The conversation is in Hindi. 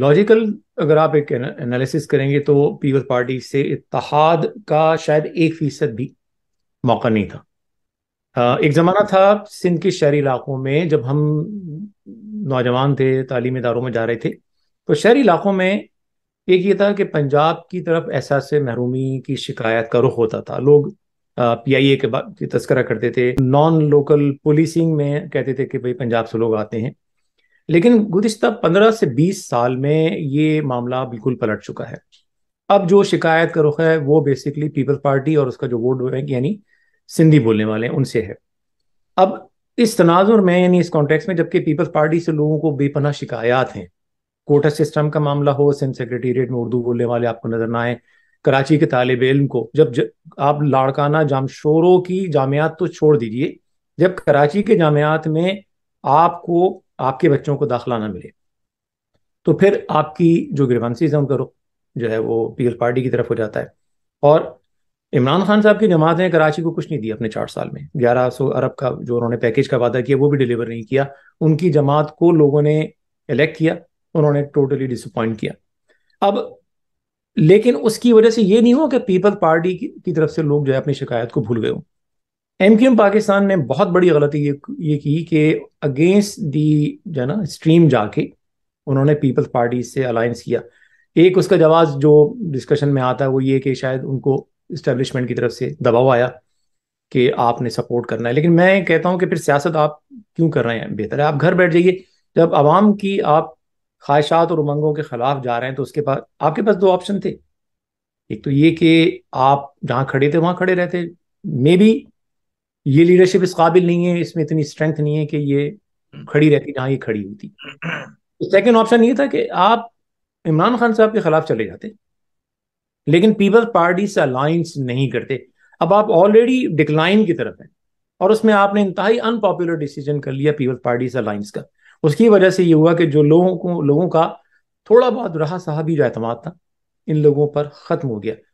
लॉजिकल अगर आप एक एनालिसिस करेंगे तो पीपल्स पार्टी से इतिहाद का शायद एक फीसद भी मौका नहीं था एक ज़माना था सिंध के शहरी इलाकों में जब हम नौजवान थे तालीमी इदारों में जा रहे थे तो शहरी इलाकों में एक ये था कि पंजाब की तरफ ऐसा से महरूमी की शिकायत का रुख होता था लोग पी आई ए के बाद तस्करा करते थे नॉन लोकल पुलिसिंग में कहते थे कि भाई पंजाब से लोग आते हैं लेकिन गुजशत पंद्रह से बीस साल में ये मामला बिल्कुल पलट चुका है अब जो शिकायत का रुख है वो बेसिकली पीपल्स पार्टी और उसका जो वोट बैंक यानी सिंधी बोलने वाले हैं उनसे है अब इस तनाजुर में यानी इस कॉन्टेक्स्ट में जबकि पीपल्स पार्टी से लोगों को बेपना शिकायत हैं कोटा सिस्टम का मामला हो सिंध सेक्रेटेरिएट में उर्दू बोलने वाले आपको नजर ना आए कराची के तालब इलम को जब ज, आप लाड़काना जामशोरों की जामियात तो छोड़ दीजिए जब कराची के जामियात में आपको आपके बच्चों को दाखिला ना मिले तो फिर आपकी जो ग्रीवेंसीज हैं उनका रुख जो है वो पीपल पार्टी की तरफ हो जाता है और इमरान खान साहब की जमात ने कराची को कुछ नहीं दिया अपने चार साल में ग्यारह सौ अरब का जो उन्होंने पैकेज का वादा किया वो भी डिलीवर नहीं किया उनकी जमात को लोगों ने इलेक्ट किया उन्होंने टोटली डिसअपॉइंट किया अब लेकिन उसकी वजह से ये नहीं हुआ कि पीपल पार्टी की तरफ से लोग जो है अपनी शिकायत को भूल गए हों एम पाकिस्तान ने बहुत बड़ी गलती ये ये की कि अगेंस्ट दी जो है ना स्ट्रीम जाके उन्होंने पीपल्स पार्टी से अलायंस किया एक उसका जवाब जो डिस्कशन में आता है वो ये कि शायद उनको इस्टेब्लिशमेंट की तरफ से दबाव आया कि आपने सपोर्ट करना है लेकिन मैं कहता हूँ कि फिर सियासत आप क्यों कर रहे हैं बेहतर है आप घर बैठ जाइए जब आवाम की आप ख्वाहिशात और उमंगों के खिलाफ जा रहे हैं तो उसके पास आपके पास दो ऑप्शन थे एक तो ये कि आप जहाँ खड़े थे वहाँ खड़े रहते मे बी ये लीडरशिप इस काबिल नहीं है इसमें इतनी स्ट्रेंथ नहीं है कि ये खड़ी रहती जहाँ ये खड़ी हुई थी सेकेंड ऑप्शन ये था कि आप इमरान खान साहब के खिलाफ चले जाते लेकिन पीपल्स पार्टी से अलायंस नहीं करते अब आप ऑलरेडी डिक्लाइन की तरफ हैं और उसमें आपने इंतहाई अनपॉपुलर डिसीजन कर लिया पीपल्स पार्टी से अलायंस का उसकी वजह से ये हुआ कि जो लोगों को लोगों का थोड़ा बहुत रहा साहब ही जो अहतमाद था इन लोगों पर ख़त्म हो गया